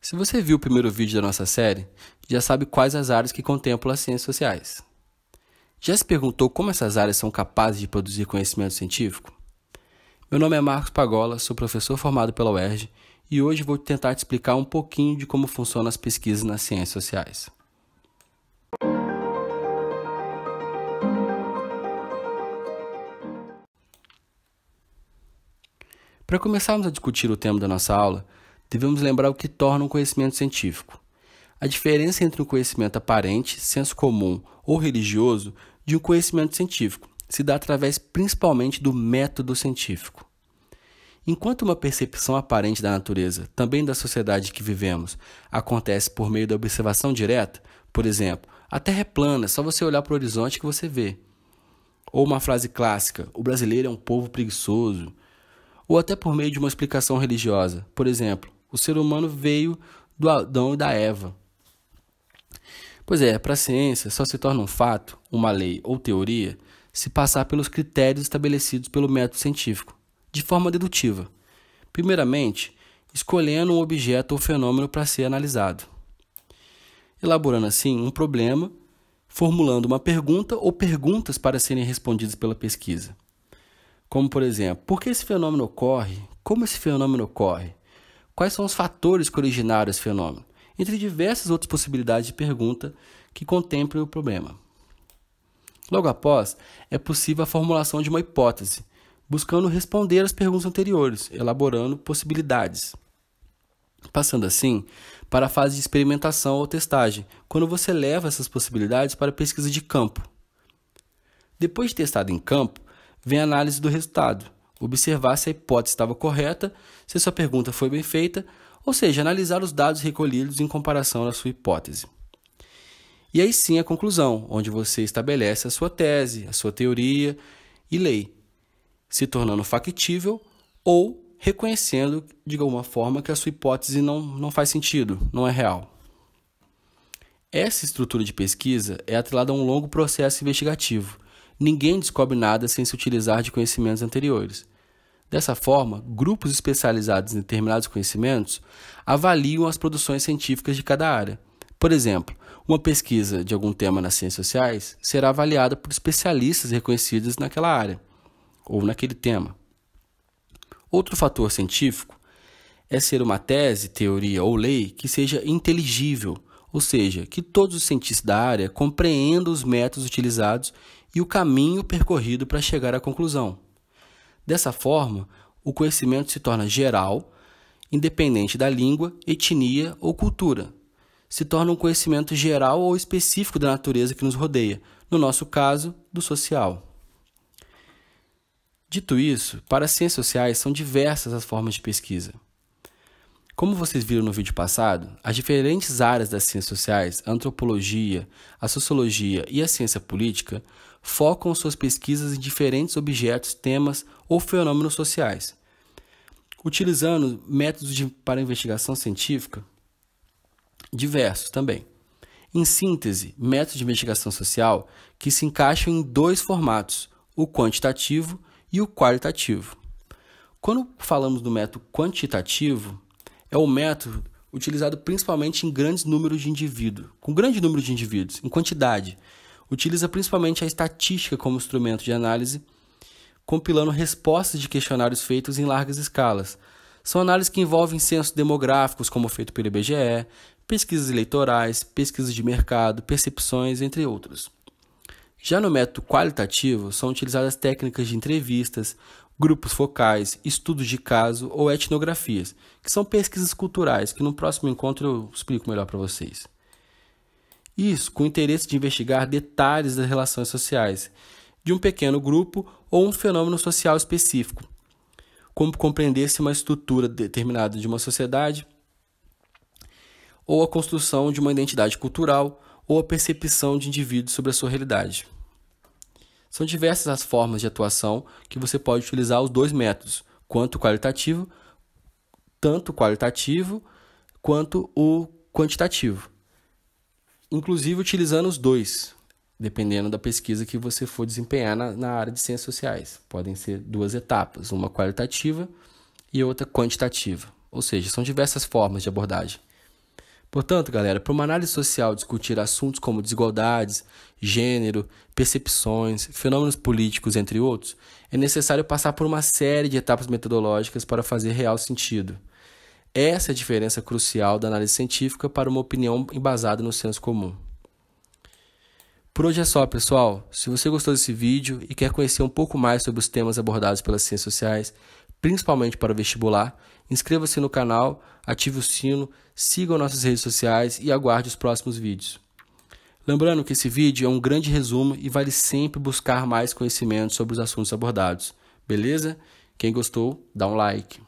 Se você viu o primeiro vídeo da nossa série, já sabe quais as áreas que contemplam as ciências sociais. Já se perguntou como essas áreas são capazes de produzir conhecimento científico? Meu nome é Marcos Pagola, sou professor formado pela UERJ e hoje vou tentar te explicar um pouquinho de como funcionam as pesquisas nas ciências sociais. Para começarmos a discutir o tema da nossa aula, devemos lembrar o que torna um conhecimento científico. A diferença entre um conhecimento aparente, senso comum ou religioso de um conhecimento científico se dá através principalmente do método científico. Enquanto uma percepção aparente da natureza, também da sociedade que vivemos, acontece por meio da observação direta, por exemplo, a Terra é plana, é só você olhar para o horizonte que você vê. Ou uma frase clássica, o brasileiro é um povo preguiçoso. Ou até por meio de uma explicação religiosa, por exemplo, o ser humano veio do Adão e da Eva. Pois é, para a ciência só se torna um fato, uma lei ou teoria se passar pelos critérios estabelecidos pelo método científico, de forma dedutiva. Primeiramente, escolhendo um objeto ou fenômeno para ser analisado. Elaborando assim um problema, formulando uma pergunta ou perguntas para serem respondidas pela pesquisa. Como, por exemplo, por que esse fenômeno ocorre? Como esse fenômeno ocorre? quais são os fatores que originaram esse fenômeno, entre diversas outras possibilidades de pergunta que contemplem o problema. Logo após, é possível a formulação de uma hipótese, buscando responder às perguntas anteriores, elaborando possibilidades. Passando assim para a fase de experimentação ou testagem, quando você leva essas possibilidades para a pesquisa de campo. Depois de testado em campo, vem a análise do resultado, observar se a hipótese estava correta, se sua pergunta foi bem feita, ou seja, analisar os dados recolhidos em comparação à sua hipótese. E aí sim a conclusão, onde você estabelece a sua tese, a sua teoria e lei, se tornando factível ou reconhecendo de alguma forma que a sua hipótese não, não faz sentido, não é real. Essa estrutura de pesquisa é atrelada a um longo processo investigativo ninguém descobre nada sem se utilizar de conhecimentos anteriores. Dessa forma, grupos especializados em determinados conhecimentos avaliam as produções científicas de cada área. Por exemplo, uma pesquisa de algum tema nas ciências sociais será avaliada por especialistas reconhecidos naquela área ou naquele tema. Outro fator científico é ser uma tese, teoria ou lei que seja inteligível, ou seja, que todos os cientistas da área compreendam os métodos utilizados e o caminho percorrido para chegar à conclusão. Dessa forma, o conhecimento se torna geral, independente da língua, etnia ou cultura. Se torna um conhecimento geral ou específico da natureza que nos rodeia, no nosso caso, do social. Dito isso, para as ciências sociais são diversas as formas de pesquisa. Como vocês viram no vídeo passado, as diferentes áreas das ciências sociais, a antropologia, a sociologia e a ciência política, focam suas pesquisas em diferentes objetos, temas ou fenômenos sociais, utilizando métodos de, para investigação científica diversos também. Em síntese, métodos de investigação social que se encaixam em dois formatos, o quantitativo e o qualitativo. Quando falamos do método quantitativo, é o método utilizado principalmente em grandes números de indivíduos, com grande número de indivíduos, em quantidade. Utiliza principalmente a estatística como instrumento de análise, compilando respostas de questionários feitos em largas escalas. São análises que envolvem censos demográficos, como feito pelo IBGE, pesquisas eleitorais, pesquisas de mercado, percepções, entre outros. Já no método qualitativo, são utilizadas técnicas de entrevistas, grupos focais, estudos de caso ou etnografias, que são pesquisas culturais, que no próximo encontro eu explico melhor para vocês. Isso com o interesse de investigar detalhes das relações sociais de um pequeno grupo ou um fenômeno social específico, como compreender se uma estrutura determinada de uma sociedade ou a construção de uma identidade cultural ou a percepção de indivíduos sobre a sua realidade. São diversas as formas de atuação que você pode utilizar os dois métodos, quanto qualitativo, tanto qualitativo quanto o quantitativo. Inclusive utilizando os dois, dependendo da pesquisa que você for desempenhar na, na área de ciências sociais. Podem ser duas etapas, uma qualitativa e outra quantitativa. Ou seja, são diversas formas de abordagem. Portanto, galera, para uma análise social discutir assuntos como desigualdades, gênero, percepções, fenômenos políticos, entre outros, é necessário passar por uma série de etapas metodológicas para fazer real sentido. Essa é a diferença crucial da análise científica para uma opinião embasada no senso comum. Por hoje é só, pessoal. Se você gostou desse vídeo e quer conhecer um pouco mais sobre os temas abordados pelas ciências sociais, principalmente para o vestibular, inscreva-se no canal, ative o sino, siga nossas redes sociais e aguarde os próximos vídeos. Lembrando que esse vídeo é um grande resumo e vale sempre buscar mais conhecimento sobre os assuntos abordados. Beleza? Quem gostou, dá um like.